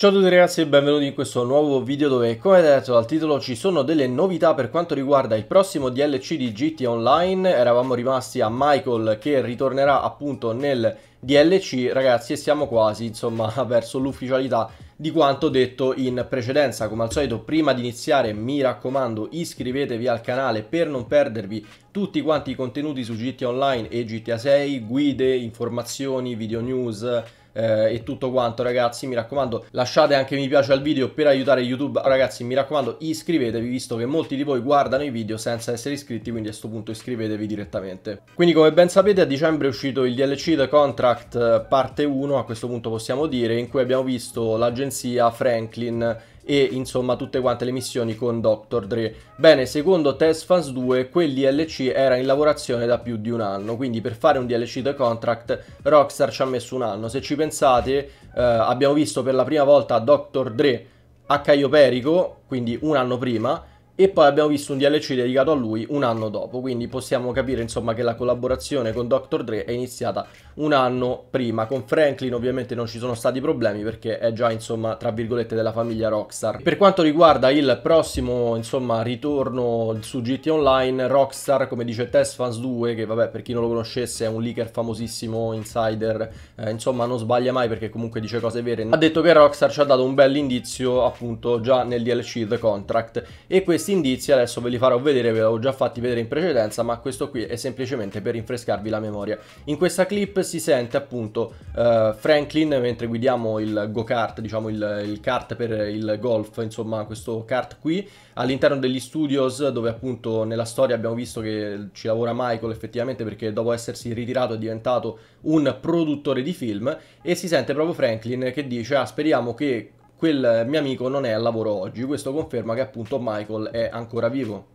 Ciao a tutti ragazzi e benvenuti in questo nuovo video dove come detto dal titolo ci sono delle novità per quanto riguarda il prossimo DLC di GT Online Eravamo rimasti a Michael che ritornerà appunto nel DLC ragazzi e siamo quasi insomma verso l'ufficialità di quanto detto in precedenza come al solito prima di iniziare mi raccomando iscrivetevi al canale per non perdervi tutti quanti i contenuti su GT Online e GTA 6 guide, informazioni, video news eh, e tutto quanto ragazzi mi raccomando lasciate anche mi piace al video per aiutare YouTube ragazzi mi raccomando iscrivetevi visto che molti di voi guardano i video senza essere iscritti quindi a questo punto iscrivetevi direttamente quindi come ben sapete a dicembre è uscito il DLC The Contract eh, parte 1 a questo punto possiamo dire in cui abbiamo visto l'agenzia Franklin e insomma tutte quante le missioni con Dr. Dre. Bene, secondo Test Fans 2 quel DLC era in lavorazione da più di un anno, quindi per fare un DLC The Contract Rockstar ci ha messo un anno. Se ci pensate eh, abbiamo visto per la prima volta Dr. Dre a Caio Perico, quindi un anno prima, e poi abbiamo visto un DLC dedicato a lui un anno dopo, quindi possiamo capire insomma che la collaborazione con Dr. Dre è iniziata un anno prima, con Franklin ovviamente non ci sono stati problemi perché è già insomma tra virgolette della famiglia Rockstar. Per quanto riguarda il prossimo insomma ritorno su GT Online, Rockstar come dice Test Fans 2, che vabbè per chi non lo conoscesse è un leaker famosissimo, insider, eh, insomma non sbaglia mai perché comunque dice cose vere, ha detto che Rockstar ci ha dato un bel indizio appunto già nel DLC The Contract e questi questi indizi adesso ve li farò vedere, ve li avevo già fatti vedere in precedenza, ma questo qui è semplicemente per rinfrescarvi la memoria. In questa clip si sente appunto uh, Franklin mentre guidiamo il go-kart, diciamo il, il kart per il golf, insomma questo kart qui, all'interno degli studios dove appunto nella storia abbiamo visto che ci lavora Michael effettivamente perché dopo essersi ritirato è diventato un produttore di film e si sente proprio Franklin che dice ah speriamo che quel mio amico non è al lavoro oggi, questo conferma che appunto Michael è ancora vivo.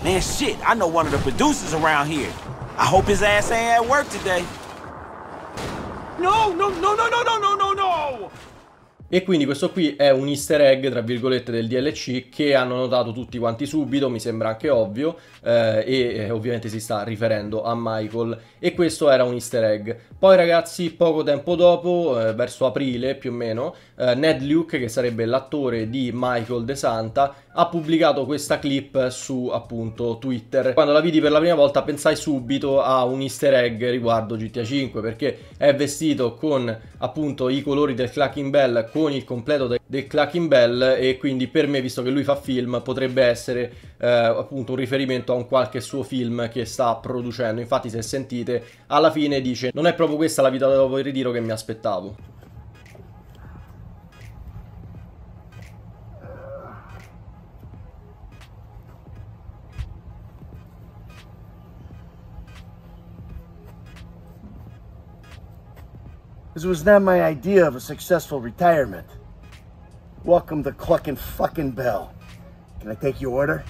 Man, shit, I know one of the producers around here. I hope his ass ain't at work today. No, no, no, no, no, no, no, no. E quindi questo qui è un easter egg, tra virgolette, del DLC che hanno notato tutti quanti subito, mi sembra anche ovvio, eh, e eh, ovviamente si sta riferendo a Michael. E questo era un easter egg. Poi ragazzi, poco tempo dopo, eh, verso aprile più o meno, eh, Ned Luke, che sarebbe l'attore di Michael De Santa, ha pubblicato questa clip su appunto Twitter. Quando la vidi per la prima volta pensai subito a un easter egg riguardo GTA 5 perché è vestito con appunto i colori del Clacking Bell con il completo de del Clacking Bell e quindi per me visto che lui fa film potrebbe essere eh, appunto un riferimento a un qualche suo film che sta producendo. Infatti se sentite alla fine dice non è proprio questa la vita dopo il ritiro che mi aspettavo. because it was not my idea of a successful retirement. Welcome to Cluckin' Fucking Bell. Can I take your order?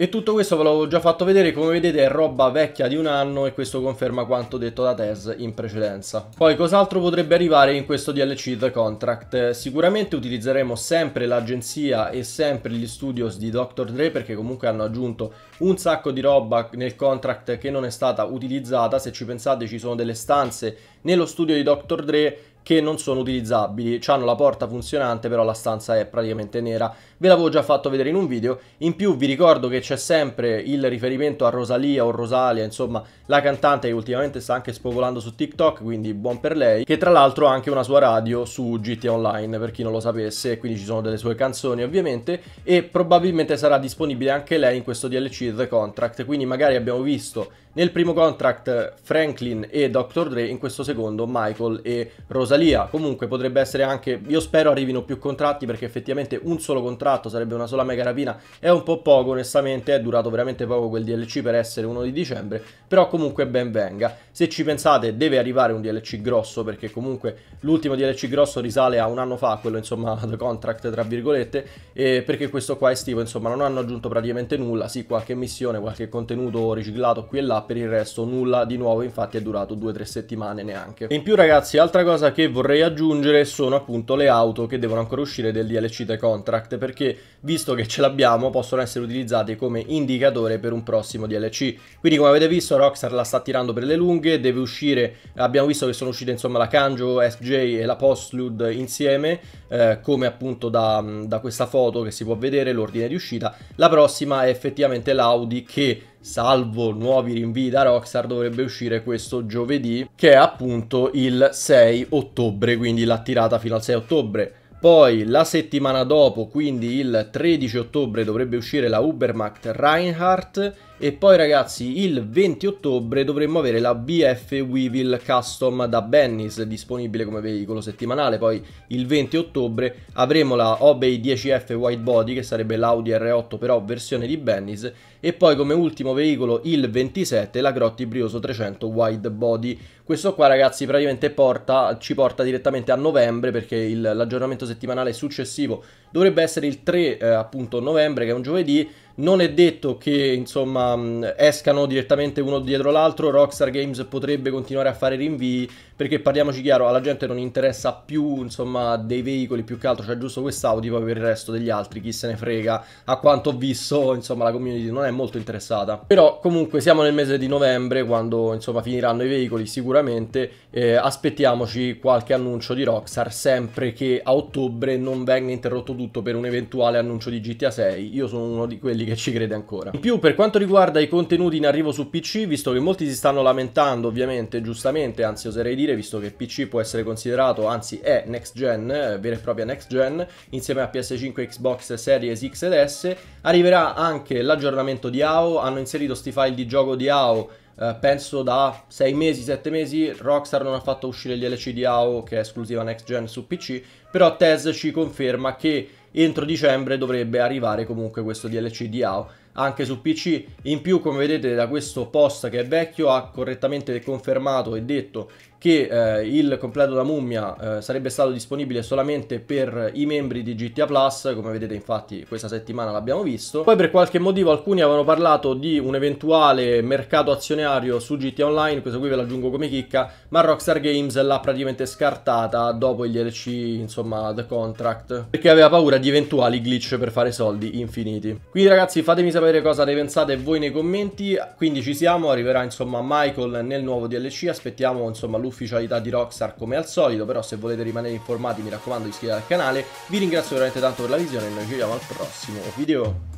E tutto questo ve l'avevo già fatto vedere, come vedete è roba vecchia di un anno e questo conferma quanto detto da Tez in precedenza. Poi cos'altro potrebbe arrivare in questo DLC The Contract? Sicuramente utilizzeremo sempre l'agenzia e sempre gli studios di Dr. Dre perché comunque hanno aggiunto un sacco di roba nel contract che non è stata utilizzata, se ci pensate ci sono delle stanze nello studio di Dr. Dre che non sono utilizzabili, hanno la porta funzionante però la stanza è praticamente nera, ve l'avevo già fatto vedere in un video, in più vi ricordo che c'è sempre il riferimento a Rosalia o Rosalia, insomma la cantante che ultimamente sta anche spopolando su TikTok, quindi buon per lei, che tra l'altro ha anche una sua radio su GTA Online per chi non lo sapesse, quindi ci sono delle sue canzoni ovviamente e probabilmente sarà disponibile anche lei in questo DLC The Contract, quindi magari abbiamo visto nel primo contract Franklin e Dr. Dre, in questo secondo Michael e Rosalia Rosalia comunque potrebbe essere anche io spero arrivino più contratti perché effettivamente un solo contratto sarebbe una sola mega rapina è un po' poco onestamente è durato veramente poco quel DLC per essere uno di dicembre però comunque ben venga se ci pensate deve arrivare un DLC grosso perché comunque l'ultimo DLC grosso risale a un anno fa quello insomma The Contract tra virgolette e perché questo qua estivo insomma non hanno aggiunto praticamente nulla sì qualche missione qualche contenuto riciclato qui e là per il resto nulla di nuovo infatti è durato 2-3 settimane neanche in più ragazzi altra cosa che che vorrei aggiungere sono appunto le auto che devono ancora uscire del DLC The Contract perché visto che ce l'abbiamo possono essere utilizzate come indicatore per un prossimo DLC. Quindi come avete visto Rockstar la sta tirando per le lunghe, deve uscire, abbiamo visto che sono uscite insomma la Kanjo, SJ e la Postlude insieme eh, come appunto da, da questa foto che si può vedere l'ordine di uscita. La prossima è effettivamente l'Audi che salvo nuovi rinvii da Rockstar, dovrebbe uscire questo giovedì, che è appunto il 6 ottobre, quindi la tirata fino al 6 ottobre. Poi la settimana dopo, quindi il 13 ottobre, dovrebbe uscire la Ubermacht Reinhardt e poi ragazzi il 20 ottobre dovremmo avere la BF Weevil Custom da Bennis disponibile come veicolo settimanale, poi il 20 ottobre avremo la Obey 10F White Body che sarebbe l'Audi R8 però versione di Bennis e poi come ultimo veicolo il 27 la Grotti Brioso 300 Wide Body. Questo qua ragazzi praticamente porta, ci porta direttamente a novembre perché l'aggiornamento settimanale successivo dovrebbe essere il 3 eh, appunto novembre che è un giovedì non è detto che insomma escano direttamente uno dietro l'altro, Rockstar Games potrebbe continuare a fare rinvii perché parliamoci chiaro, alla gente non interessa più insomma dei veicoli più che altro, cioè giusto quest'Audi, poi per il resto degli altri chi se ne frega, a quanto ho visto insomma la community non è molto interessata. Però comunque siamo nel mese di novembre quando insomma finiranno i veicoli sicuramente, eh, aspettiamoci qualche annuncio di Rockstar sempre che a ottobre non venga interrotto tutto per un eventuale annuncio di GTA 6, io sono uno di quelli che ci crede ancora. In più per quanto riguarda i contenuti in arrivo su PC, visto che molti si stanno lamentando ovviamente, giustamente, anzi oserei dire, visto che PC può essere considerato, anzi è next gen, eh, vera e propria next gen, insieme a PS5, Xbox Series X ed S, arriverà anche l'aggiornamento di AO, hanno inserito sti file di gioco di AO eh, penso da 6 mesi, 7 mesi, Rockstar non ha fatto uscire il DLC di AO che è esclusiva next gen su PC, però Tez ci conferma che entro dicembre dovrebbe arrivare comunque questo DLC di AO anche su PC. In più, come vedete da questo post che è vecchio, ha correttamente confermato e detto che eh, il completo da mummia eh, sarebbe stato disponibile solamente per i membri di GTA Plus, come vedete infatti questa settimana l'abbiamo visto. Poi per qualche motivo alcuni avevano parlato di un eventuale mercato azionario su GTA Online, questo qui ve l'aggiungo come chicca, ma Rockstar Games l'ha praticamente scartata dopo il DLC, insomma, The Contract, perché aveva paura di eventuali glitch per fare soldi infiniti. Quindi ragazzi fatemi sapere cosa ne pensate voi nei commenti, quindi ci siamo, arriverà insomma Michael nel nuovo DLC, aspettiamo insomma lui l'ufficialità di Rockstar come al solito, però se volete rimanere informati mi raccomando iscrivetevi al canale, vi ringrazio veramente tanto per la visione e noi ci vediamo al prossimo video.